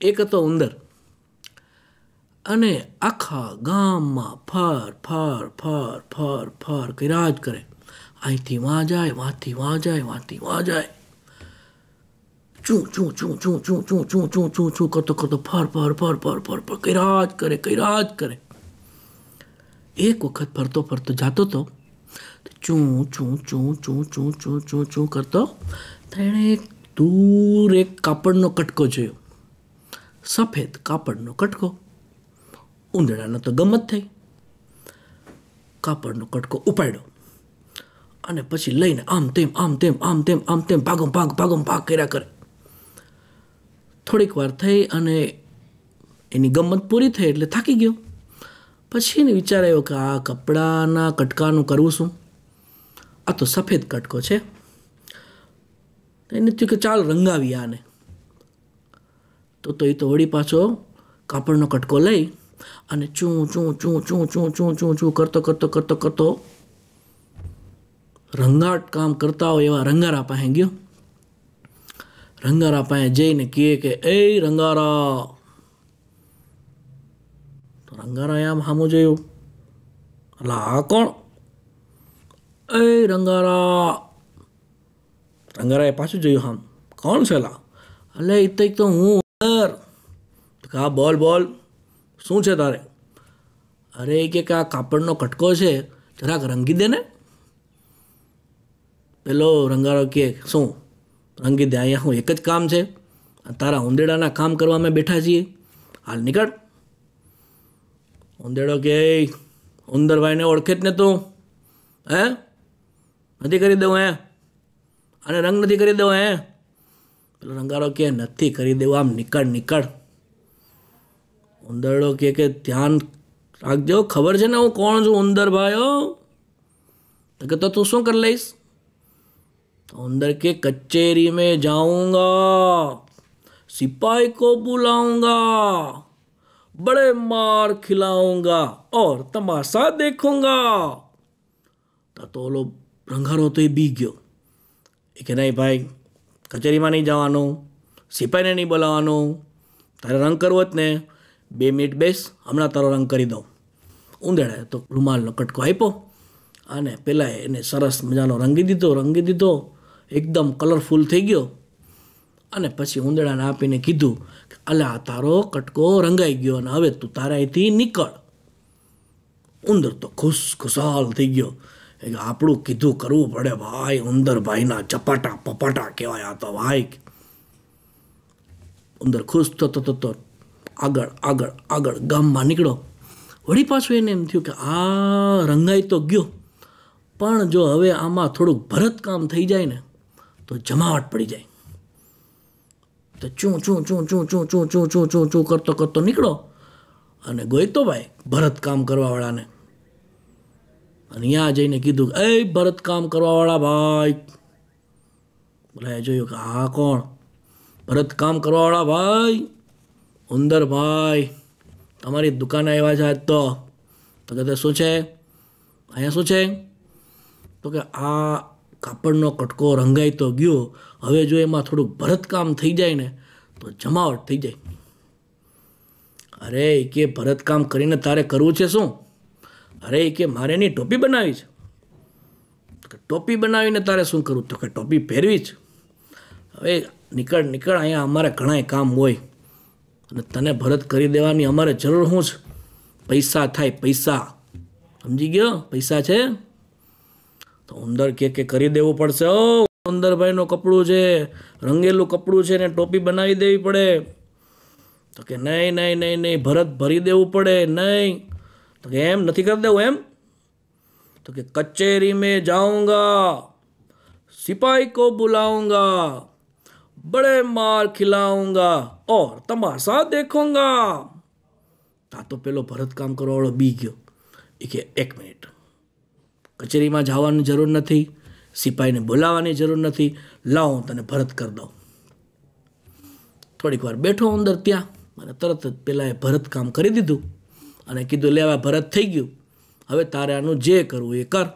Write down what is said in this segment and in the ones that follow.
એક હતો ઉંદર અને આખા ગામમાં ફર ફર ફર ફર ફર કર્યા જ કરે અહીંથી વાં જાય વાંથી વાં જાય વાંથી વાં જાય ચૂં ચૂં ચૂં ચૂં ચૂં ચૂં ચૂં ચૂં ચૂં ચૂં કરતો કરતો ફર ફર ફર ફર ફર ફર કર્યા જ કરે કર્યા જ કરે એક વખત ફરતો ફરતો જતો તો ચૂં ચૂં ચૂં ચૂં ચૂં ચૂં ચૂં ચૂં કરતો તેણે દૂર એક કાપડનો કટકો જોયો સફેદ કાપડનો કટકો ઉંદરાનો તો ગમત થઈ કાપડનો કટકો ઉપાડ્યો અને પછી લઈને આમ તેમ આમ તેમ આમ તેમ આમ તેમ ભાગમ ભાગ ભાગમ ભાગ કર્યા કરે થોડીક વાર થઈ અને એની ગમત પૂરી થઈ એટલે થાકી ગયો પછી એને વિચાર આવ્યો કે આ કપડાના કટકાનું કરવું શું આ તો સફેદ કટકો છે એને થયું કે ચાલ રંગાવી આને તો તો તો વળી પાછો કાપડનો કટકો લઈ અને ચૂં ચૂં ચૂં ચૂં ચૂં ચૂં ચૂં ચૂં કરતો કરતો કરતો કરતો રંગાટ કામ કરતા હોય એવા રંગારા પાસે ગયો રંગારા પાસે જઈને કહે કે એ રંગારા તો રંગારા આમ સામું જોયું એટલે આ કોણ એ રંગારા રંગારાએ પાછું જોયું આમ કોણ છે લા એટલે એ તો હું હા બોલ બોલ શું છે તારે અરે એ કે આ કાપડનો કટકો છે જરાક રંગી દે ને પેલો રંગારો કે શું રંગી દે અહીંયા હું એક જ કામ છે તારા ઉંદેડાના કામ કરવા અમે બેઠા છીએ હાલ નીકળ ઉંદેડો કે ઉંદરભાઈને ઓળખે જ ને તું હે નથી કરી દઉં હે અને રંગ નથી કરી દઉં હે પેલો રંગારો કે નથી કરી દેવું આમ નીકળ નીકળ ઉંદરડો કે કે ધ્યાન રાખજો ખબર છે ને હું કોણ છું ઉંદર ભાઈઓ તો કે તો તું શું કરી લઈશ તો ઉંદર કે કચેરી મેં જાઉંગા सिपाही કો બુલાઉંગા बड़े માર ખિલાઉંગા ઓર तमाशा દેખુંગા તો તો ઓલો રંગારો તો એ બી ગયો એ કે નહીં ભાઈ કચેરીમાં નહીં જવાનું સિપાહીને નહીં બોલાવાનું તારે રંગ કરવો જ ને બે મિનિટ બેસ હમણાં તારો રંગ કરી દઉં ઉંદેડાએ તો રૂમાલનો કટકો આપ્યો અને પહેલાં એને સરસ મજાનો રંગી દીધો રંગી દીધો એકદમ કલરફુલ થઈ ગયો અને પછી ઉંદેડાને આપીને કીધું કે આ તારો કટકો રંગાઈ ગયો અને હવે તું તારા અહીંથી નીકળ ઉંદર તો ખુશ ખુશાલ થઈ ગયો આપણું કીધું કરવું પડે ભાઈ ઉંદર ભાઈના ચપાટા પપાટા કહેવાય આ તો ભાઈ ઉંદર ખુશ થતો તો આગળ આગળ આગળ ગામમાં નીકળો વળી પાછું એને એમ થયું કે આ રંગાઈ તો ગયો પણ જો હવે આમાં થોડુંક ભરતકામ થઈ જાય ને તો જમાવટ પડી જાય તો ચૂં ચું ચૂં ચું ચૂં ચું ચૂં ચું ચૂં ચું કરતો કરતો નીકળો અને ગોયતોભાઈ ભરતકામ કરવાવાળાને અને અહીંયા જઈને કીધું એ ભરતકામ કરવાવાળા ભાઈ એ જોયું કે હા કોણ ભરતકામ કરવાવાળા ભાઈ ઉંદરભાઈ તમારી દુકાન આવ્યા છે આજ તો તો કે શું છે અહીંયા શું છે તો કે આ કાપડનો કટકો રંગાઈ તો ગયો હવે જો એમાં થોડું ભરતકામ થઈ જાય ને તો જમાવટ થઈ જાય અરે કે ભરતકામ કરીને તારે કરવું છે શું અરે કે મારે એની ટોપી બનાવી છે કે ટોપી બનાવીને તારે શું કરવું તો કે ટોપી પહેરવી જ હવે નીકળ નીકળ અહીંયા અમારે ઘણાય કામ હોય અને તને ભરત કરી દેવાની અમારે જરૂર શું છે પૈસા થાય પૈસા સમજી ગયો પૈસા છે તો ઉંદર કે કે કરી દેવું પડશે ઓ ઉંદરભાઈનું કપડું છે રંગેલું કપડું છે ને ટોપી બનાવી દેવી પડે તો કે નહીં નહીં નહીં નહીં ભરત ભરી દેવું પડે નહીં તો કે એમ નથી કરી દેવું એમ તો કે કચેરી મેં જાઉંગા સિપાહી કો બુલાઉંગા बड़े માર ખિલાઉંગા ઓર તમાશા દેખોંગા તા તો પેલો ભરતકામ કરવાવાળો બી ગયો કે એક મિનિટ કચેરીમાં જવાની જરૂર નથી સિપાહીને બોલાવવાની જરૂર નથી લાવો તને ભરત કરી દઉં થોડીક વાર બેઠો અંદર ત્યાં અને તરત જ પેલાએ ભરત કામ કરી દીધું અને કીધું લેવા ભરત થઈ ગયું હવે તારે આનું જે કરવું એ કર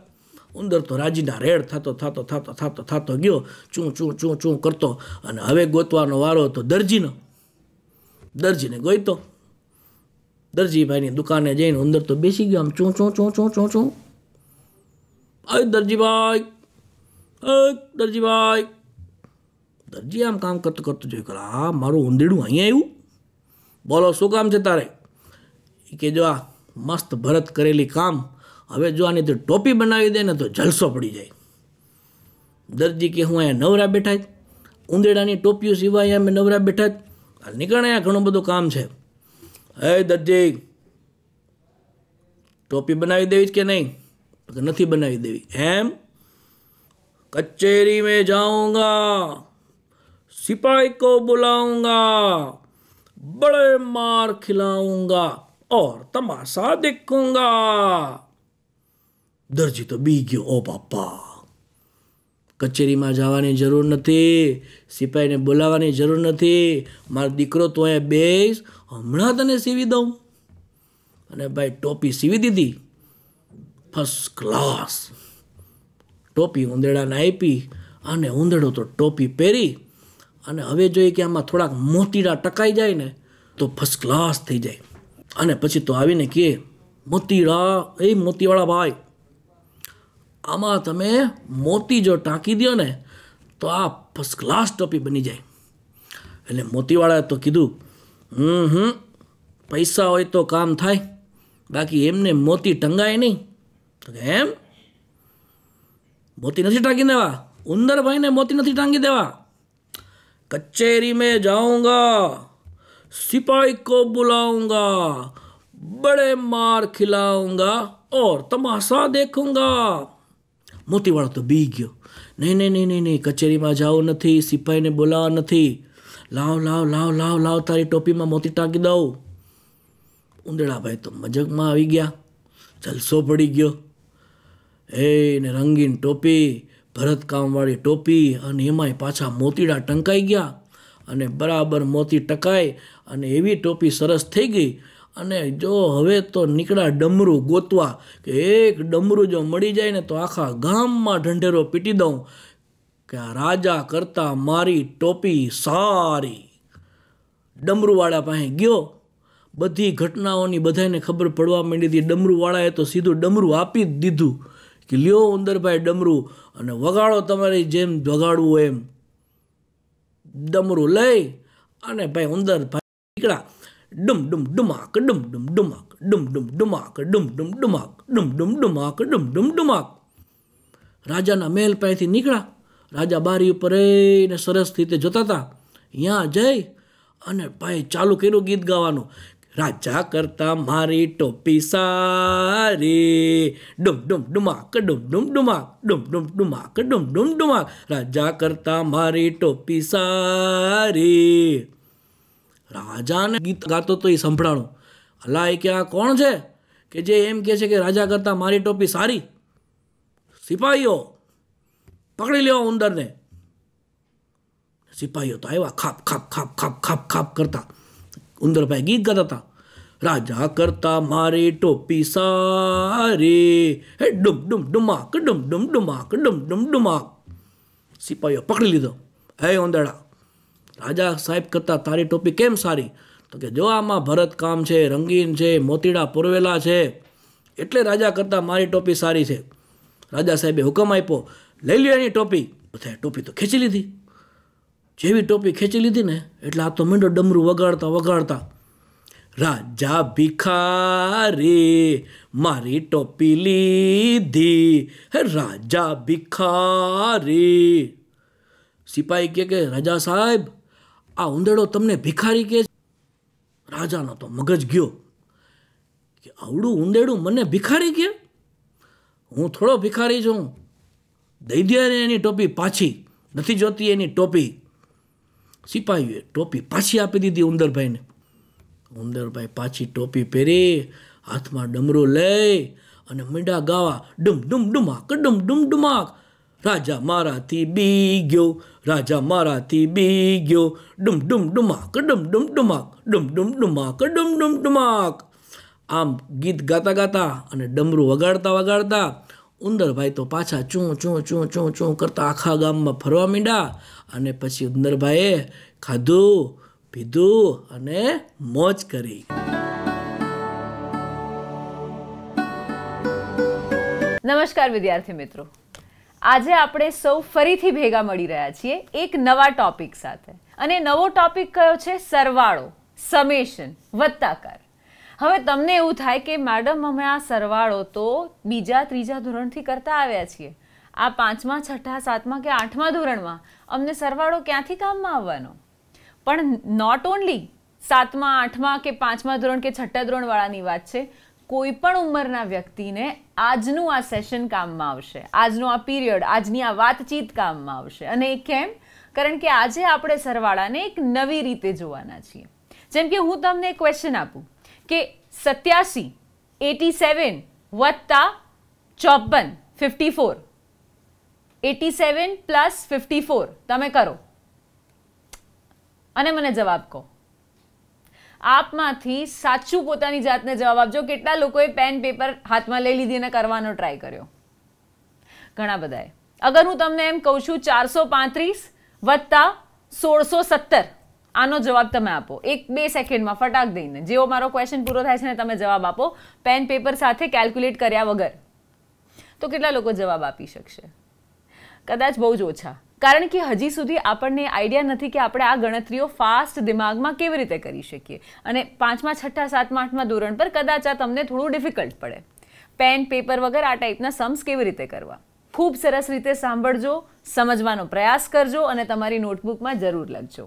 ઉંદર તો રાજીના રેડ થતો થતો થતો થતો થતો ગયો ચૂં ચૂં ચૂં ચૂં કરતો અને હવે ગોતવાનો વારો હતો દરજીનો દરજીને ગોઈતો દરજીભાઈની દુકાને જઈને ઉંદર તો બેસી ગયો આમ ચૂં ચૂં ચૂં ચૂં ચૂં ચૂં અય દરજીભાઈ અય દરજીભાઈ દરજી આમ કામ કરતો કરતું જોયું કરે આ મારું ઉંદેડું અહીંયા આવ્યું બોલો શું કામ છે તારે કે જો આ મસ્ત ભરત કરેલી કામ હવે જો આની તો ટોપી બનાવી દે ને તો જલસો પડી જાય દરજી કે હું અહીંયા નવરા બેઠા જ ઉંદેડાની ટોપીઓ સિવાય અમે નવરા બેઠા જ આ નીકળે અહીંયા ઘણું બધું કામ છે હે દરજી ટોપી બનાવી દેવી કે નહીં નથી બનાવી દેવી એમ कचेरी में जाऊंगा सिपाही को बुलाऊंगा बड़े मार खिलाऊंगा और तमाशा देखूंगा દરજી તો બી ગયો ઓ બાપા કચેરીમાં જવાની જરૂર નથી સિપાહીને બોલાવવાની જરૂર નથી મારો દીકરો તો અહીંયા બેસ હમણાં તને સીવી દઉં અને ભાઈ ટોપી સીવી દીધી ફર્સ્ટ ક્લાસ ટોપી ઉંદેડાને આપી અને ઉંદેડો તો ટોપી પહેરી અને હવે જોઈએ કે આમાં થોડાક મોતીડા ટકાઈ જાય ને તો ફર્સ્ટ ક્લાસ થઈ જાય અને પછી તો આવીને કહે મોતીડા એ મોતીવાળા ભાઈ આમાં તમે મોતી જો ટાંકી દો ને તો આ ફર્સ્ટ ક્લાસ ટોપી બની જાય એટલે મોતીવાળાએ તો કીધું હમ હમ પૈસા હોય તો કામ થાય બાકી એમને મોતી ટંગાય નહીં તો કે એમ મોતી નથી ટાંકી દેવા ઉંદરભાઈને મોતી નથી ટાંકી દેવા કચેરી મેં જાઉંગા સિપાહી કો બુલાઉંગા बड़े માર ખિલાઉંગા ઓર તમાશા દેખુંગા મોતીવાળો તો બી ગયો નહીં નહીં નહીં નહીં નહીં કચેરીમાં જાવ નથી સિપાહીને બોલાવા નથી લાવ લાવ લાવ લાવ લાવ તારી ટોપીમાં મોતી ટાંકી દઉં ઉંદડાભાઈ તો મજકમાં આવી ગયા જલસો પડી ગયો એ ને રંગીન ટોપી ભરતકામવાળી ટોપી અને એમાંય પાછા મોતીડા ટંકાઈ ગયા અને બરાબર મોતી ટકાય અને એવી ટોપી સરસ થઈ ગઈ અને જો હવે તો નીકળ્યા ડમરું ગોતવા કે એક ડમરું જો મળી જાય ને તો આખા ગામમાં ઢંઢેરો પીટી દઉં કે આ રાજા કરતાં મારી ટોપી સારી ડમરુવાળા પાસે ગયો બધી ઘટનાઓની બધાને ખબર પડવા માંડી હતી ડમરુવાળાએ તો સીધું ડમરું આપી જ દીધું કે લ્યો ઉંદરભાઈ ડમરું અને વગાડો તમારી જેમ વગાડવું એમ ડમરું લઈ અને ભાઈ ઉંદર ભાઈ નીકળ્યા dum dum dumak dum dum dumak dum dum dumak dum dum dumak dum dum dumak dum dum dumak રાજાના મહેલ પાસેથી નીકળ્યા રાજા બારી ઉપર રહીને સરસ રીતે જોતા હતા ત્યાં જઈ અને ભાઈ ચાલુ કર્યું ગીત ગાવાનું રાજા કરતા મારી ટોપી સારી ડુમ ડુમ ડુમાક ડુમ ડુમ ડુમાક ડુમ ડુમ ડુમાક ડુમ ડુમ ડુમાક રાજા કરતા મારી ટોપી સારી રાજાને ગીત ગાતો તો એ સંભળાણું અલા એ કે આ કોણ છે કે જે એમ કહે છે કે રાજા કરતાં મારી ટોપી સારી સિપાહીઓ પકડી લેવા ઉંદરને સિપાહીઓ તો આવ્યા ખાપ ખાપ ખાપ ખાપ ખાપ ખાપ કરતા ઉંદરભાઈ ગીત ગાતા હતા રાજા કરતા મારી ટોપી સારી હે ડુમ ડુમ ડુમાક ડુમ ડુમ ડુમાક ડુમ ડુમ ડુમાક સિપાહીઓ પકડી લીધો હે ઉંદરડા રાજા સાહેબ કરતાં તારી ટોપી કેમ સારી તો કે જો આમાં ભરતકામ છે રંગીન છે મોતીડા પૂરવેલા છે એટલે રાજા કરતાં મારી ટોપી સારી છે રાજા સાહેબે હુકમ આપ્યો લઈ લ્યો એની ટોપી બધા ટોપી તો ખેંચી લીધી જેવી ટોપી ખેંચી લીધી ને એટલે આ તો મીંડો ડમરું વગાડતા વગાડતા રાજા ભિખારી મારી ટોપી લીધી હે રાજા ભિખારી સિપાહી કે રાજા સાહેબ આ ઉંદરડો તમને ભિખારી કહે રાજાનો તો મગજ ગયો કે આવડું ઉંદેડું મને ભિખારી કે હું થોડો ભિખારી છું દઈ એની ટોપી પાછી નથી જોતી એની ટોપી સિપાહીએ ટોપી પાછી આપી દીધી ઉંદરભાઈને ઉંદરભાઈ પાછી ટોપી પહેરી હાથમાં ડમરો લઈ અને મીંડા ગાવા ડુમ ડુમ ડુમાક ડુમ ડુમ ડુમાક રાજા મારાથી બી ગયો રાજા મારાથી બી ગયો ડુમ ડુમ ડુમાક ડુમ ડુમ ડુમાક ડુમ ડુમ ડુમાક ડુમ ડુમ ડુમાક આમ ગીત ગાતા ગાતા અને ડમરું વગાડતા વગાડતા ઉંદરભાઈ તો પાછા ચૂં ચૂં ચૂં ચૂં ચૂં કરતા આખા ગામમાં ફરવા માંડ્યા અને પછી ઉંદરભાઈએ ખાધું પીધું અને મોજ કરી નમસ્કાર વિદ્યાર્થી મિત્રો આજે આપણે સૌ ફરીથી ભેગા મળી રહ્યા છીએ એક નવા ટોપિક સાથે અને નવો ટોપિક કયો છે સરવાળો સમેશન વત્તાકાર હવે તમને એવું થાય કે મેડમ અમે આ સરવાળો તો બીજા ત્રીજા ધોરણથી કરતા આવ્યા છીએ આ પાંચમા છઠ્ઠા સાતમા કે આઠમા ધોરણમાં અમને સરવાળો ક્યાંથી કામમાં આવવાનો પણ નોટ ઓનલી સાતમા આઠમા કે પાંચમા ધોરણ કે છઠ્ઠા ધોરણવાળાની વાત છે કોઈ પણ ઉંમરના વ્યક્તિને આજનું આ સેશન કામમાં આવશે આજનો આ પીરિયડ આજની આ વાતચીત કામમાં આવશે અને એ કેમ કારણ કે આજે આપણે સરવાળાને એક નવી રીતે જોવાના છીએ જેમ કે હું તમને ક્વેશ્ચન આપું કે સત્યાસી એટી સેવન વત્તા ચોપન fifty four eighty seven plus fifty four તમે કરો અને મને જવાબ કહો આપમાંથી સાચું પોતાની જાતને જવાબ આપજો કેટલા લોકોએ પેન પેપર હાથમાં લઈ લીધી અને કરવાનો ટ્રાય કર્યો ઘણા બધાએ અગર હું તમને એમ કહું છું ચારસો પાંત્રીસ વત્તા સોળસો સત્તર આનો જવાબ તમે આપો એક બે સેકન્ડમાં ફટાક દઈને જેવો મારો ક્વેશ્ચન પૂરો થાય છે ને તમે જવાબ આપો પેન પેપર સાથે કેલ્ક્યુલેટ કર્યા વગર તો કેટલા લોકો જવાબ આપી શકશે કદાચ બહુ જ ઓછા કારણ કે હજી સુધી આપણને આઈડિયા નથી કે આપણે આ ગણતરીઓ ફાસ્ટ દિમાગમાં કેવી રીતે કરી શકીએ અને પાંચમા છઠ્ઠા સાતમા આઠમા ધોરણ પર કદાચ આ તમને થોડું ડિફિકલ્ટ પડે પેન પેપર વગર આ ટાઈપના સમ્સ કેવી રીતે કરવા ખૂબ સરસ રીતે સાંભળજો સમજવાનો પ્રયાસ કરજો અને તમારી નોટબુકમાં જરૂર લખજો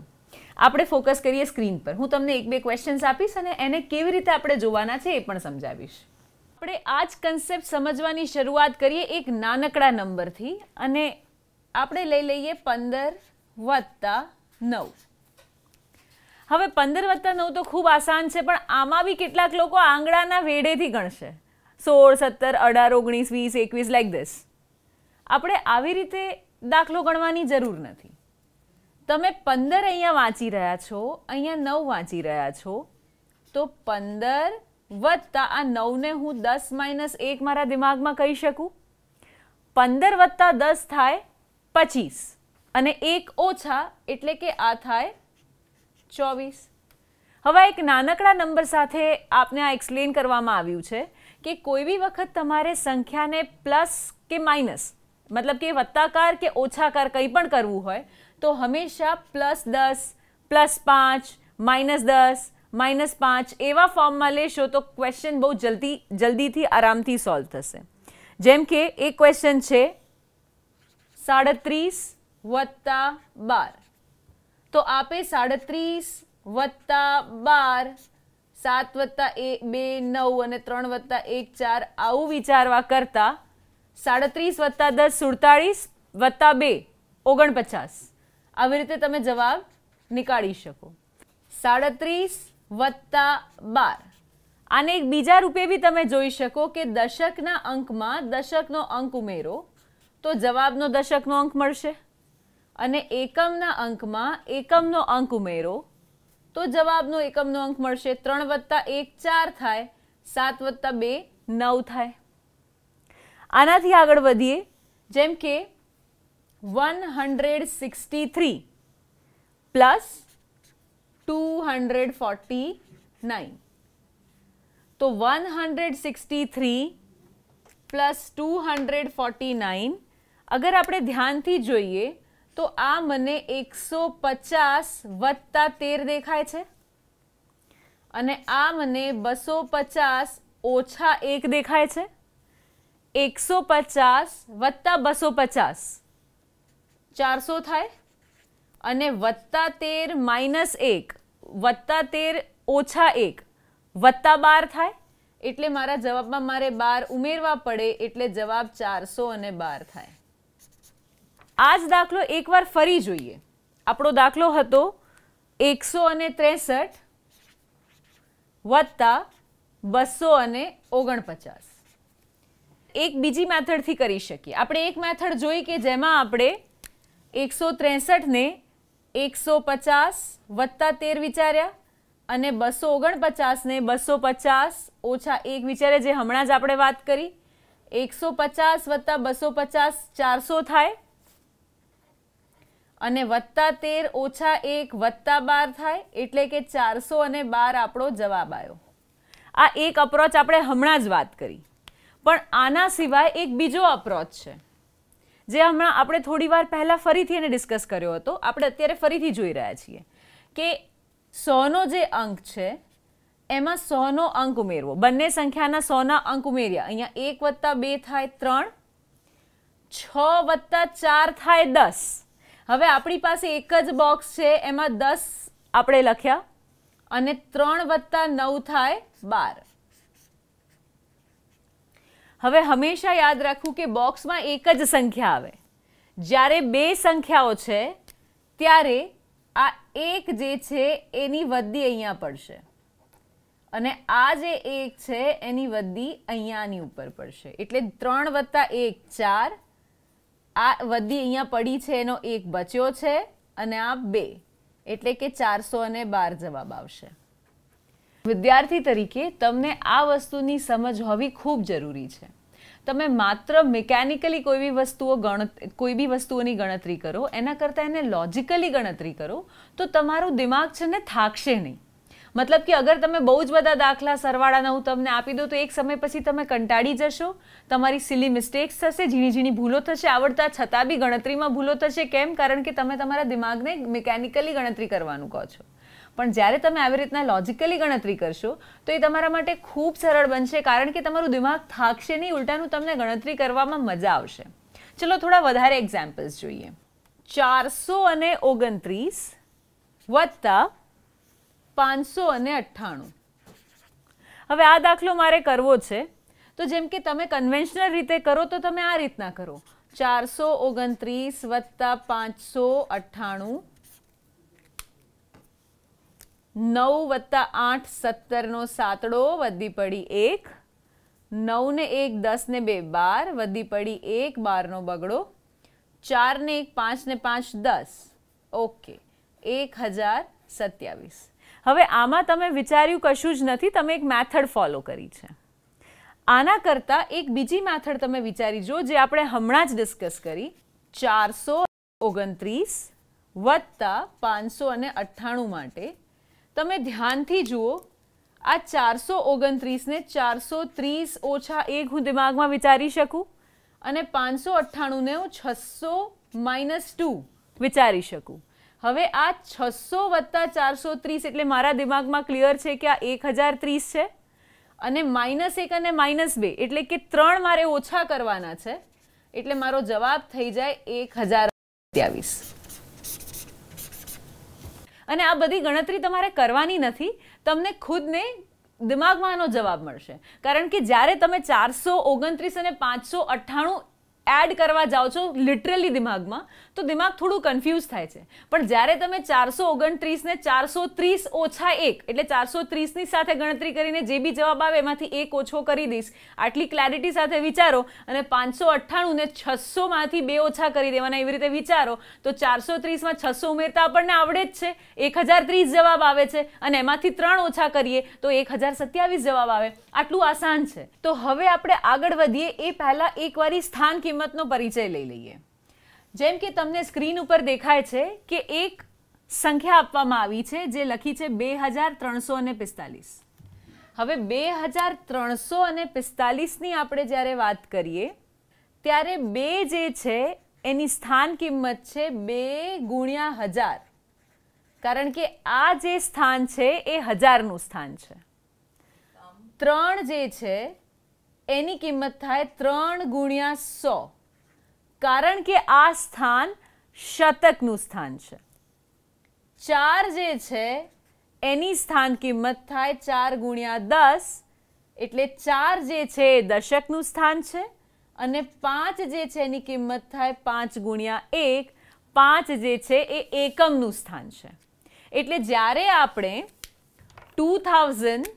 આપણે ફોકસ કરીએ સ્ક્રીન પર હું તમને એક બે ક્વેશ્ચન્સ આપીશ અને એને કેવી રીતે આપણે જોવાના છે એ પણ સમજાવીશ આપણે આ જ કન્સેપ્ટ સમજવાની શરૂઆત કરીએ એક નાનકડા નંબરથી અને આપણે લઈ લઈએ પંદર વત્તા નવ હવે પંદર વત્તા નવ તો ખૂબ આસાન છે પણ આમાં બી કેટલાક લોકો આંગળાના વેડેથી ગણશે સોળ સત્તર અઢાર ઓગણીસ વીસ એકવીસ લાઈક ધીસ આપણે આવી રીતે દાખલો ગણવાની જરૂર નથી તમે પંદર અહીંયા વાંચી રહ્યા છો અહીંયા નવ વાંચી રહ્યા છો તો પંદર વત્તા આ નવને હું દસ માઇનસ એક મારા દિમાગમાં કહી શકું પંદર વત્તા દસ થાય પચીસ અને એક ઓછા એટલે કે આ થાય ચોવીસ હવે એક નાનકડા નંબર સાથે આપને આ એક્સપ્લેન કરવામાં આવ્યું છે કે કોઈ બી વખત તમારે સંખ્યાને પ્લસ કે માઇનસ મતલબ કે વત્તાકાર કે ઓછાકાર કંઈ પણ કરવું હોય તો હંમેશા પ્લસ દસ પ્લસ પાંચ માઇનસ દસ માઇનસ પાંચ એવા ફોર્મમાં લેશો તો ક્વેશ્ચન બહુ જલ્દી જલ્દીથી આરામથી સોલ્વ થશે જેમ કે એક ક્વેશ્ચન છે સાડત્રીસ વત્તા બાર તો આપે સાડત્રીસ વત્તા બાર સાત વત્તા એ બે નવ અને ત્રણ વત્તા એક ચાર આવું વિચારવા કરતા સાડત્રીસ વત્તા દસ સુડતાળીસ વત્તા બે ઓગણપચાસ આવી રીતે તમે જવાબ નીકાળી શકો સાડત્રીસ વત્તા બાર આને એક બીજા રૂપે બી તમે જોઈ શકો કે દશકના અંકમાં દશકનો અંક ઉમેરો તો જવાબનો દશકનો અંક મળશે અને એકમના અંકમાં એકમનો અંક ઉમેરો તો જવાબનો એકમનો અંક મળશે ત્રણ વત્તા એક ચાર થાય સાત વત્તા બે નવ થાય આનાથી આગળ વધીએ જેમ કે one hundred sixty three plus two hundred forty nine તો one hundred sixty three plus two hundred forty nine અગર આપણે ધ્યાનથી જોઈએ તો આ મને એકસો પચાસ વત્તા તેર દેખાય છે અને આ મને બસો પચાસ ઓછા એક દેખાય છે એકસો પચાસ વત્તા બસો પચાસ ચારસો થાય અને વત્તા તેર માઇનસ એક વત્તા તેર ઓછા એક વત્તા બાર થાય એટલે મારા જવાબમાં મારે બાર ઉમેરવા પડે એટલે જવાબ ચારસો અને બાર થાય આ જ દાખલો એકવાર ફરી જોઈએ આપણો દાખલો હતો એકસો અને ત્રેસઠ વત્તા બસો અને ઓગણપચાસ એક બીજી મેથડથી કરી શકીએ આપણે એક મેથડ જોઈ કે જેમાં આપણે એકસો ત્રેસઠને એકસો પચાસ વત્તા તેર વિચાર્યા અને બસો ઓગણપચાસને બસો પચાસ ઓછા એક વિચાર્યા જે હમણાં જ આપણે વાત કરી એકસો પચાસ વત્તા બસો પચાસ ચારસો થાય અને વત્તા તેર ઓછા એક વત્તા બાર થાય એટલે કે ચારસો અને બાર આપણો જવાબ આવ્યો આ એક અપ્રોચ આપણે હમણાં જ વાત કરી પણ આના સિવાય એક બીજો અપ્રોચ છે જે હમણાં આપણે થોડી વાર પહેલાં ફરીથી એને ડિસ્કસ કર્યો હતો આપણે અત્યારે ફરીથી જોઈ રહ્યા છીએ કે સોનો જે અંક છે એમાં સોનો અંક ઉમેરવો બંને સંખ્યાના સોના અંક ઉમેર્યા અહીંયા એક વત્તા બે થાય ત્રણ છ વત્તા ચાર થાય દસ હવે આપણી પાસે એક જ બોક્સ છે એમાં દસ આપણે લખ્યા અને ત્રણ વત્તા નવ થાય બાર હવે હંમેશા યાદ રાખવું કે બોક્સમાં એક જ સંખ્યા આવે જ્યારે બે સંખ્યાઓ છે ત્યારે આ એક જે છે એની વદ્દી અહીંયા પડશે અને આ જે એક છે એની વદ્દી અહીંયાની ઉપર પડશે એટલે ત્રણ વત્તા એક ચાર આ વધી અહીંયા પડી છે એનો એક બચ્યો છે અને આ બે એટલે કે ચારસો અને બાર જવાબ આવશે વિદ્યાર્થી તરીકે તમને આ વસ્તુની સમજ હોવી ખૂબ જરૂરી છે તમે માત્ર મિકેનિકલી કોઈ બી વસ્તુઓ ગણ કોઈ બી વસ્તુઓની ગણતરી કરો એના કરતાં એને લોજિકલી ગણતરી કરો તો તમારું દિમાગ છે ને થાકશે નહીં મતલબ કે અગર તમે બહુ જ બધા દાખલા સરવાળાના હું તમને આપી દઉં તો એક સમય પછી તમે કંટાળી જશો તમારી સિલી મિસ્ટેક્સ થશે ઝીણી ઝીણી ભૂલો થશે આવડતા છતાં બી ગણતરીમાં ભૂલો થશે કેમ કારણ કે તમે તમારા દિમાગને મિકેનિકલી ગણતરી કરવાનું કહો છો પણ જ્યારે તમે આવી રીતના લોજિકલી ગણતરી કરશો તો એ તમારા માટે ખૂબ સરળ બનશે કારણ કે તમારું દિમાગ થાકશે નહીં ઉલટાનું તમને ગણતરી કરવામાં મજા આવશે ચલો થોડા વધારે એક્ઝામ્પલ્સ જોઈએ ચારસો અને ઓગણત્રીસ વત્તા પાંચસો અને અઠ્ઠાણું હવે આ દાખલો મારે કરવો છે તો જેમ કે તમે કન્વેન્શનલ રીતે કરો તો તમે આ રીતના કરો ચારસો ઓગણત્રીસ વત્તા પાંચસો અઠ્ઠાણું નવ વત્તા આઠ સત્તરનો સાતડો વધી પડી એક નવને એક દસને બે બાર વધી પડી એક બારનો બગડો ચારને એક પાંચને પાંચ દસ ઓકે એક હજાર સત્યાવીસ હવે આમાં તમે વિચાર્યું કશું જ નથી તમે એક મેથડ ફોલો કરી છે આના કરતાં એક બીજી મેથડ તમે વિચારી જો જે આપણે હમણાં જ ડિસ્કસ કરી ચારસો ઓગણત્રીસ વત્તા પાંચસો અને અઠ્ઠાણું માટે તમે ધ્યાનથી જુઓ આ ચારસો ઓગણત્રીસને ચારસો ત્રીસ ઓછા એક હું દિમાગમાં વિચારી શકું અને પાંચસો અઠ્ઠાણુંને હું છસો માઇનસ ટુ વિચારી શકું હવે આ છસો વત્તા ચારસો ત્રીસ એટલે મારા દિમાગમાં ક્લિયર છે કે આ એક હજાર ત્રીસ છે અને માઇનસ એક અને માઇનસ બે એટલે કે ત્રણ મારે ઓછા કરવાના છે એટલે મારો જવાબ થઈ જાય એક હજાર સત્યાવીસ અને આ બધી ગણતરી તમારે કરવાની નથી તમને ખુદને દિમાગમાં આનો જવાબ મળશે કારણ કે જ્યારે તમે ચારસો ઓગણત્રીસ અને પાંચસો અઠ્ઠાણું એડ કરવા જાઓ છો લિટરલી દિમાગમાં તો દિમાગ થોડું કન્ફ્યુઝ થાય છે પણ જ્યારે તમે ચારસો ઓગણત્રીસને ચારસો ત્રીસ ઓછા એક એટલે ચારસો ત્રીસની સાથે ગણતરી કરીને જે બી જવાબ આવે એમાંથી એક ઓછો કરી દઈશ આટલી ક્લેરિટી સાથે વિચારો અને પાંચસો અઠ્ઠાણુંને છસોમાંથી બે ઓછા કરી દેવાના એવી રીતે વિચારો તો ચારસો ત્રીસમાં છસો ઉમેરતા આપણને આવડે જ છે એક હજાર ત્રીસ જવાબ આવે છે અને એમાંથી ત્રણ ઓછા કરીએ તો એક હજાર સત્યાવીસ જવાબ આવે આટલું આસાન છે તો હવે આપણે આગળ વધીએ એ પહેલાં એકવારી સ્થાન કિંમત કિંમતનો પરિચય લઈ લઈએ જેમ કે તમને સ્ક્રીન ઉપર દેખાય છે કે એક સંખ્યા આપવામાં આવી છે જે લખી છે બે હજાર ત્રણસો અને પિસ્તાલીસ હવે બે હજાર ત્રણસો અને પિસ્તાલીસની આપણે જ્યારે વાત કરીએ ત્યારે બે જે છે એની સ્થાન કિંમત છે બે ગુણ્યા હજાર કારણ કે આ જે સ્થાન છે એ હજારનું સ્થાન છે ત્રણ જે છે એની કિંમત થાય ત્રણ ગુણ્યા સો કારણ કે આ સ્થાન શતકનું સ્થાન છે ચાર જે છે એની સ્થાન કિંમત થાય ચાર ગુણ્યા દસ એટલે ચાર જે છે એ દશકનું સ્થાન છે અને પાંચ જે છે એની કિંમત થાય પાંચ ગુણ્યા એક પાંચ જે છે એ એકમનું સ્થાન છે એટલે જ્યારે આપણે two thousand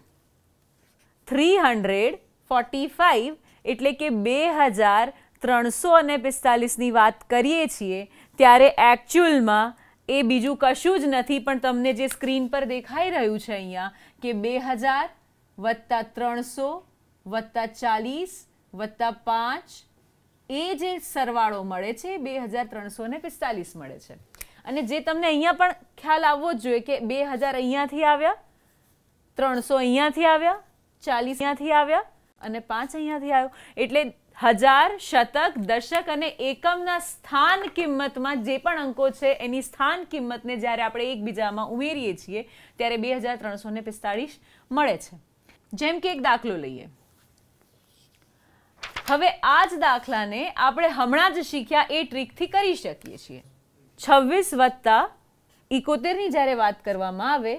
three hundred forty five એટલે કે બે હજાર ત્રણસો અને પિસ્તાલીસની વાત કરીએ છીએ ત્યારે એકચ્યુઅલમાં એ બીજું કશું જ નથી પણ તમને જે સ્ક્રીન પર દેખાઈ રહ્યું છે અહીંયા કે બે હજાર વત્તા ત્રણસો વત્તા ચાલીસ વત્તા પાંચ એ જે સરવાળો મળે છે બે હજાર ત્રણસો ને પિસ્તાલીસ મળે છે અને જે તમને અહીંયા પણ ખ્યાલ આવવો જ જોઈએ કે બે હજાર અહીંયાથી આવ્યા ત્રણસો અહીંયાથી આવ્યા ચાલીસ અહીંયાથી આવ્યા અને પાંચ અહીંયાથી આવ્યો એટલે હજાર શતક દશક અને એકમના સ્થાન કિંમતમાં જે પણ અંકો છે એની સ્થાન કિંમતને જ્યારે આપણે એકબીજામાં ઉમેરીએ છીએ ત્યારે બે હજાર ત્રણસો ને પિસ્તાળીસ મળે છે જેમ કે એક દાખલો લઈએ હવે આ જ દાખલાને આપણે હમણાં જ શીખ્યા એ ટ્રીકથી કરી શકીએ છીએ છવ્વીસ વત્તા ઇકોતેરની જ્યારે વાત કરવામાં આવે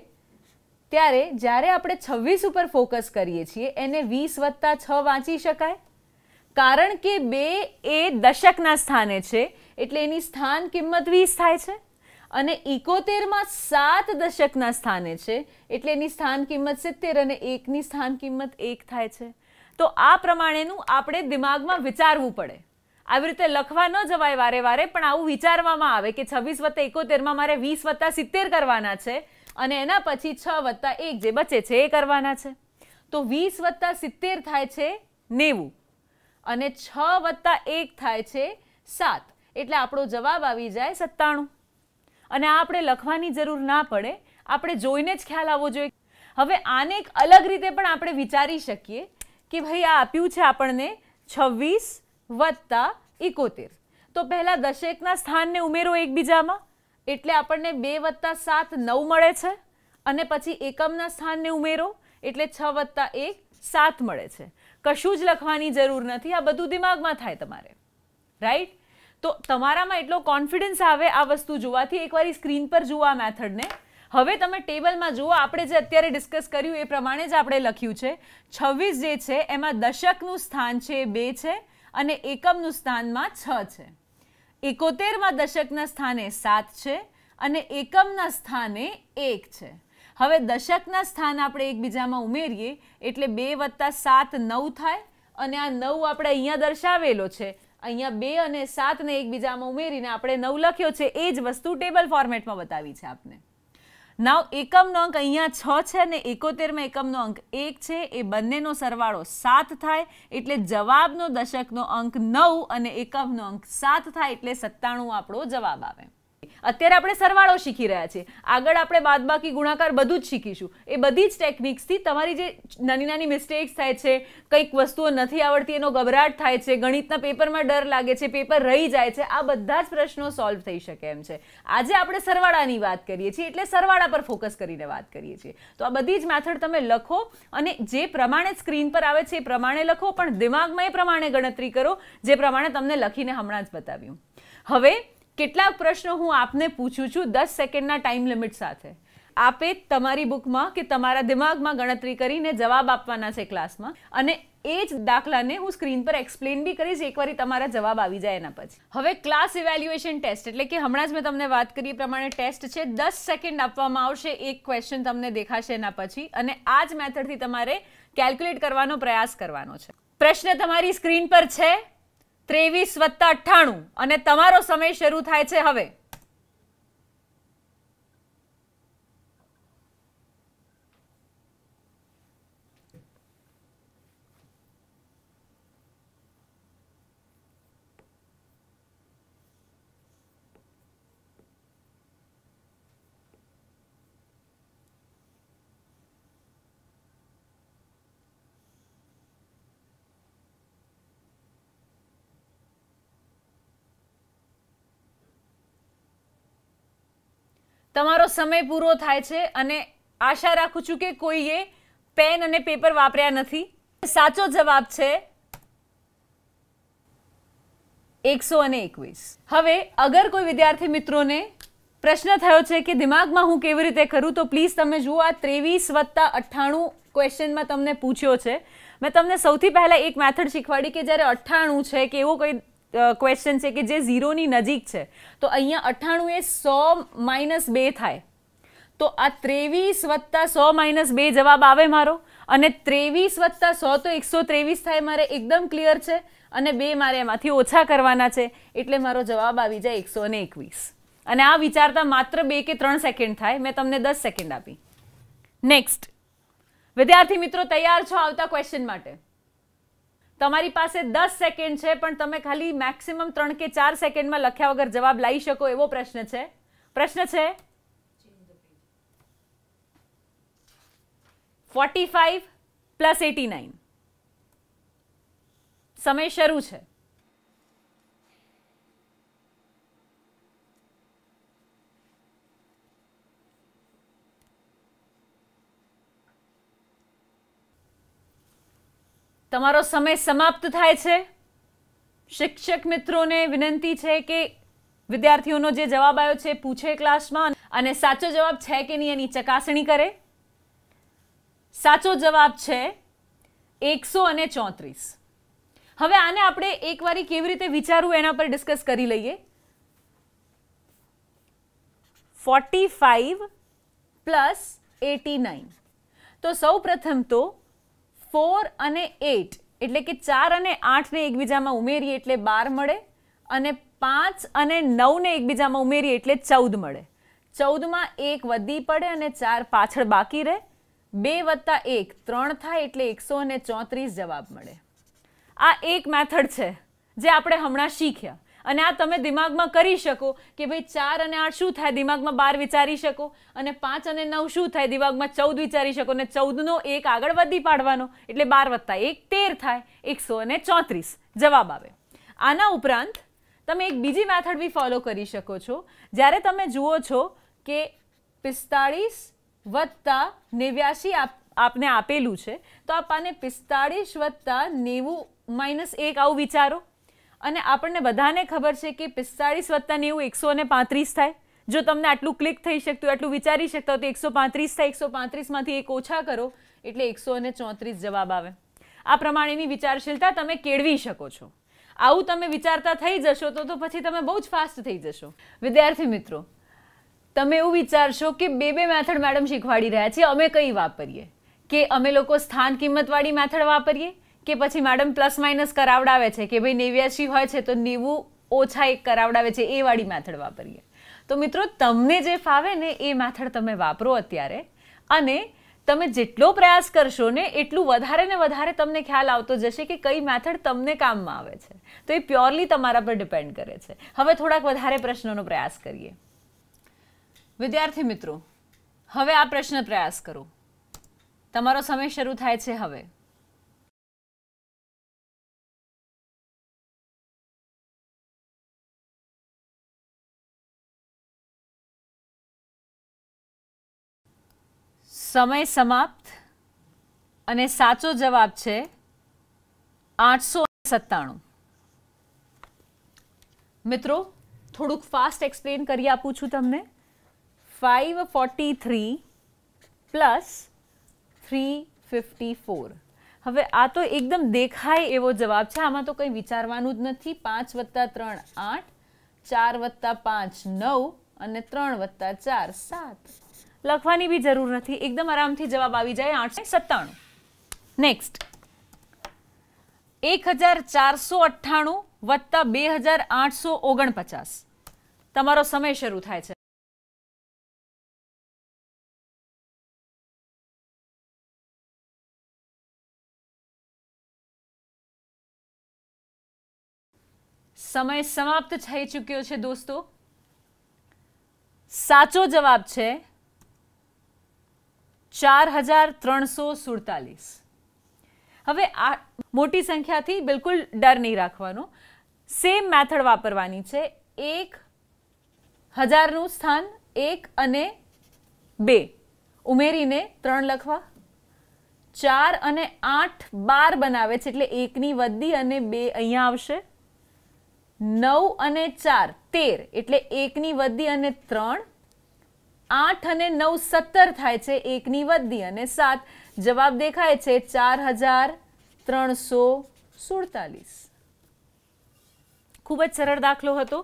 ત્યારે જ્યારે આપણે છવ્વીસ ઉપર ફોકસ કરીએ છીએ એને વીસ વત્તા છ વાંચી શકાય કારણ કે બે એ દશકના સ્થાને છે એટલે એની સ્થાન કિંમત વીસ થાય છે અને ઇકોતેરમાં સાત દશકના સ્થાને છે એટલે એની સ્થાન કિંમત સિત્તેર અને એકની સ્થાન કિંમત એક થાય છે તો આ પ્રમાણેનું આપણે દિમાગમાં વિચારવું પડે આવી રીતે લખવા ન જવાય વારે વારે પણ આવું વિચારવામાં આવે કે છવ્વીસ વત્તા એકોતેરમાં મારે વીસ વત્તા સિત્તેર કરવાના છે અને એના પછી છ વત્તા એક જે બચે છે એ કરવાના છે તો વીસ વત્તા સિત્તેર થાય છે નેવું અને છ વત્તા એક થાય છે સાત એટલે આપણો જવાબ આવી જાય સત્તાણું અને આ આપણે લખવાની જરૂર ના પડે આપણે જોઈને જ ખ્યાલ આવવો જોઈએ હવે આને એક અલગ રીતે પણ આપણે વિચારી શકીએ કે ભાઈ આ આપ્યું છે આપણને છવ્વીસ વત્તા ઇકોતેર તો પહેલાં દશેકના સ્થાનને ઉમેરો એકબીજામાં એટલે આપણને બે વત્તા સાત નવ મળે છે અને પછી એકમના સ્થાનને ઉમેરો એટલે છ વત્તા એક સાત મળે છે કશું જ લખવાની જરૂર નથી આ બધું દિમાગમાં થાય તમારે રાઈટ તો તમારામાં એટલો કોન્ફિડન્સ આવે આ વસ્તુ જોવાથી એકવાર સ્ક્રીન પર જુઓ આ મેથડને હવે તમે ટેબલમાં જુઓ આપણે જે અત્યારે ડિસ્કસ કર્યું એ પ્રમાણે જ આપણે લખ્યું છે છવ્વીસ જે છે એમાં દશકનું સ્થાન છે બે છે અને એકમનું સ્થાનમાં છ છે એકોતેરમાં દશકના સ્થાને સાત છે અને એકમના સ્થાને એક છે હવે દશકના સ્થાન આપણે એકબીજામાં ઉમેરીએ એટલે બે વત્તા સાત નવ થાય અને આ નવ આપણે અહીંયા દર્શાવેલો છે અહીંયા બે અને સાતને એકબીજામાં ઉમેરીને આપણે નવ લખ્યો છે એ જ વસ્તુ ટેબલ ફોર્મેટમાં બતાવી છે આપને નાવ એકમનો અંક અહીંયા છ છે અને એકોતેરમાં એકમનો અંક એક છે એ બંનેનો સરવાળો સાત થાય એટલે જવાબનો દશકનો અંક નવ અને એકમનો અંક સાત થાય એટલે સત્તાણું આપણો જવાબ આવે અત્યારે આપણે સરવાળો શીખી રહ્યા છીએ આગળ આપણે બાદબાકી ગુણાકાર બધું જ શીખીશું એ બધી જ ટેકનિક્સથી તમારી જે નાની નાની મિસ્ટેક્સ થાય છે કંઈક વસ્તુઓ નથી આવડતી એનો ગભરાટ થાય છે ગણિતના પેપરમાં ડર લાગે છે પેપર રહી જાય છે આ બધા જ પ્રશ્નો સોલ્વ થઈ શકે એમ છે આજે આપણે સરવાળાની વાત કરીએ છીએ એટલે સરવાળા પર ફોકસ કરીને વાત કરીએ છીએ તો આ બધી જ મેથડ તમે લખો અને જે પ્રમાણે સ્ક્રીન પર આવે છે એ પ્રમાણે લખો પણ દિમાગમાં એ પ્રમાણે ગણતરી કરો જે પ્રમાણે તમને લખીને હમણાં જ બતાવ્યું હવે કેટલાક પ્રશ્નો હું આપને પૂછું છું દસ સેકન્ડના ટાઈમ લિમિટ સાથે આપે તમારી બુકમાં કે તમારા દિમાગમાં ગણતરી કરીને જવાબ આપવાના છે ક્લાસમાં અને એ જ દાખલાને હું સ્ક્રીન પર એક્સપ્લેન બી કરીશ એકવાર તમારા જવાબ આવી જાય એના પછી હવે ક્લાસ ઇવેલ્યુએશન ટેસ્ટ એટલે કે હમણાં જ મેં તમને વાત કરી પ્રમાણે ટેસ્ટ છે દસ સેકન્ડ આપવામાં આવશે એક ક્વેશ્ચન તમને દેખાશે એના પછી અને આ જ મેથડથી તમારે કેલ્ક્યુલેટ કરવાનો પ્રયાસ કરવાનો છે પ્રશ્ન તમારી સ્ક્રીન પર છે ત્રેવીસ વત્તા અઠ્ઠાણું અને તમારો સમય શરૂ થાય છે હવે તમારો સમય પૂરો થાય છે અને આશા રાખું છું કે કોઈએ પેન અને પેપર વાપર્યા નથી સાચો જવાબ છે એકસો અને એકવીસ હવે અગર કોઈ વિદ્યાર્થી મિત્રોને પ્રશ્ન થયો છે કે દિમાગમાં હું કેવી રીતે કરું તો પ્લીઝ તમે જુઓ આ ત્રેવીસ વત્તા અઠ્ઠાણું ક્વેશ્ચનમાં તમને પૂછ્યો છે મેં તમને સૌથી પહેલાં એક મેથડ શીખવાડી કે જ્યારે અઠ્ઠાણું છે કે એવો કોઈ ક્વેશ્ચન છે કે જે ઝીરોની નજીક છે તો અહીંયા અઠ્ઠાણું એ સો માઇનસ બે થાય તો આ ત્રેવીસ વત્તા સો માઇનસ બે જવાબ આવે મારો અને ત્રેવીસ વત્તા સો તો એકસો ત્રેવીસ થાય મારે એકદમ ક્લિયર છે અને બે મારે એમાંથી ઓછા કરવાના છે એટલે મારો જવાબ આવી જાય એકસો અને એકવીસ અને આ વિચારતા માત્ર બે કે ત્રણ સેકન્ડ થાય મેં તમને દસ સેકન્ડ આપી નેક્સ્ટ વિદ્યાર્થી મિત્રો તૈયાર છો આવતા ક્વેશ્ચન માટે તમારી પાસે દસ સેકન્ડ છે પણ તમે ખાલી મેક્સિમમ ત્રણ કે ચાર સેકન્ડમાં લખ્યા વગર જવાબ લાવી શકો એવો પ્રશ્ન છે પ્રશ્ન છે forty five plus eighty nine સમય શરૂ છે તમારો સમય સમાપ્ત થાય છે શિક્ષક મિત્રોને વિનંતી છે કે વિદ્યાર્થીઓનો જે જવાબ આવ્યો છે પૂછે ક્લાસમાં અને સાચો જવાબ છે કે નહીં એની ચકાસણી કરે સાચો જવાબ છે એકસો અને ચોત્રીસ હવે આને આપણે એકવારી કેવી રીતે વિચારવું એના પર ડિસ્કસ કરી લઈએ forty five plus eighty nine તો સૌ પ્રથમ તો ફોર અને એટ એટલે કે ચાર અને આઠને એકબીજામાં ઉમેરીએ એટલે બાર મળે અને પાંચ અને નવને એકબીજામાં ઉમેરીએ એટલે ચૌદ મળે ચૌદમાં એક વધી પડે અને ચાર પાછળ બાકી રહે બે વત્તા એક ત્રણ થાય એટલે એકસો અને ચોત્રીસ જવાબ મળે આ એક મેથડ છે જે આપણે હમણાં શીખ્યા અને આ તમે દિમાગમાં કરી શકો કે ભાઈ ચાર અને આઠ શું થાય દિમાગમાં બાર વિચારી શકો અને પાંચ અને નવ શું થાય દિમાગમાં ચૌદ વિચારી શકો અને ચૌદનો એક આગળ વધી પાડવાનો એટલે બાર વત્તા એક તેર થાય એકસો અને ચોત્રીસ જવાબ આવે આના ઉપરાંત તમે એક બીજી મેથડ બી ફોલો કરી શકો છો જ્યારે તમે જુઓ છો કે પિસ્તાળીસ વત્તા નેવ્યાસી આપને આપેલું છે તો આપ આને પિસ્તાળીસ વત્તા નેવું માઇનસ એક આવું વિચારો અને આપણને બધાને ખબર છે કે પિસ્તાળીસ વત્તા નેવું એકસો ને પાંત્રીસ થાય જો તમને આટલું ક્લિક થઈ શકતું આટલું વિચારી શકતા હોય તો એકસો પાંત્રીસ થાય એકસો પાંત્રીસમાંથી એક ઓછા કરો એટલે એકસો ને ચોત્રીસ જવાબ આવે આ પ્રમાણેની વિચારશીલતા તમે કેળવી શકો છો આવું તમે વિચારતા થઈ જશો તો તો પછી તમે બહુ જ ફાસ્ટ થઈ જશો વિદ્યાર્થી મિત્રો તમે એવું વિચારશો કે બે બે મેથડ મેડમ શીખવાડી રહ્યા છે અમે કઈ વાપરીએ કે અમે લોકો સ્થાન કિંમતવાળી મેથડ વાપરીએ કે પછી મેડમ પ્લસ માઇનસ કરાવડાવે છે કે ભાઈ નેવ્યાસી હોય છે તો નેવું ઓછા એક કરાવડાવે છે એ વાળી મેથડ વાપરીએ તો મિત્રો તમને જે ફાવે ને એ મેથડ તમે વાપરો અત્યારે અને તમે જેટલો પ્રયાસ કરશો ને એટલું વધારે ને વધારે તમને ખ્યાલ આવતો જશે કે કઈ મેથડ તમને કામમાં આવે છે તો એ પ્યોરલી તમારા પર ડિપેન્ડ કરે છે હવે થોડાક વધારે પ્રશ્નોનો પ્રયાસ કરીએ વિદ્યાર્થી મિત્રો હવે આ પ્રશ્ન પ્રયાસ કરો તમારો સમય શરૂ થાય છે હવે સમય સમાપ્ત અને સાચો જવાબ છે આઠસો સત્તાણું મિત્રો થોડુંક ફાસ્ટ એક્સપ્લેન કરી આપું છું તમને five forty three plus three fifty four હવે આ તો એકદમ દેખાય એવો જવાબ છે આમાં તો કંઈ વિચારવાનું જ નથી પાંચ વત્તા ત્રણ આઠ ચાર વત્તા પાંચ નવ અને ત્રણ વત્તા ચાર સાત લખવાની બી જરૂર નથી એકદમ આરામથી જવાબ આવી જાય આઠસો સત્તાણું નેક્સ્ટ એક હજાર ચારસો અઠ્ઠાણું વત્તા બે હજાર આઠસો ઓગણપચાસ તમારો સમય શરૂ થાય છે સમય સમાપ્ત થઈ ચૂક્યો છે દોસ્તો સાચો જવાબ છે ચાર હજાર ત્રણસો સુડતાલીસ હવે આ મોટી સંખ્યાથી બિલકુલ ડર નહીં રાખવાનો સેમ મેથડ વાપરવાની છે એક હજારનું સ્થાન એક અને બે ઉમેરીને ત્રણ લખવા ચાર અને આઠ બાર બનાવે છે એટલે એકની વધી અને બે અહીંયા આવશે નવ અને ચાર તેર એટલે એકની વધી અને ત્રણ આઠ અને નવ સત્તર થાય છે એકની વધી અને સાત જવાબ દેખાય છે ચાર હજાર ત્રણસો સુડતાલીસ ખૂબ જ સરળ દાખલો હતો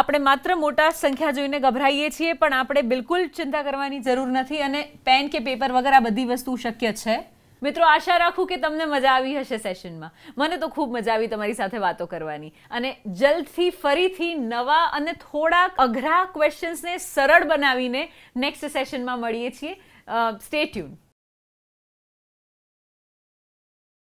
આપણે માત્ર મોટા સંખ્યા જોઈને ગભરાઈએ છીએ પણ આપણે બિલકુલ ચિંતા કરવાની જરૂર નથી અને પેન કે પેપર વગર આ બધી વસ્તુ શક્ય છે મિત્રો આશા રાખું કે તમને મજા આવી હશે સેશનમાં મને તો ખૂબ મજા આવી તમારી સાથે વાતો કરવાની અને જલ્દથી ફરીથી નવા અને થોડાક અઘરા ક્વેશ્ચન્સને સરળ બનાવીને નેક્સ્ટ સેશનમાં મળીએ છીએ સ્ટે ટ્યુન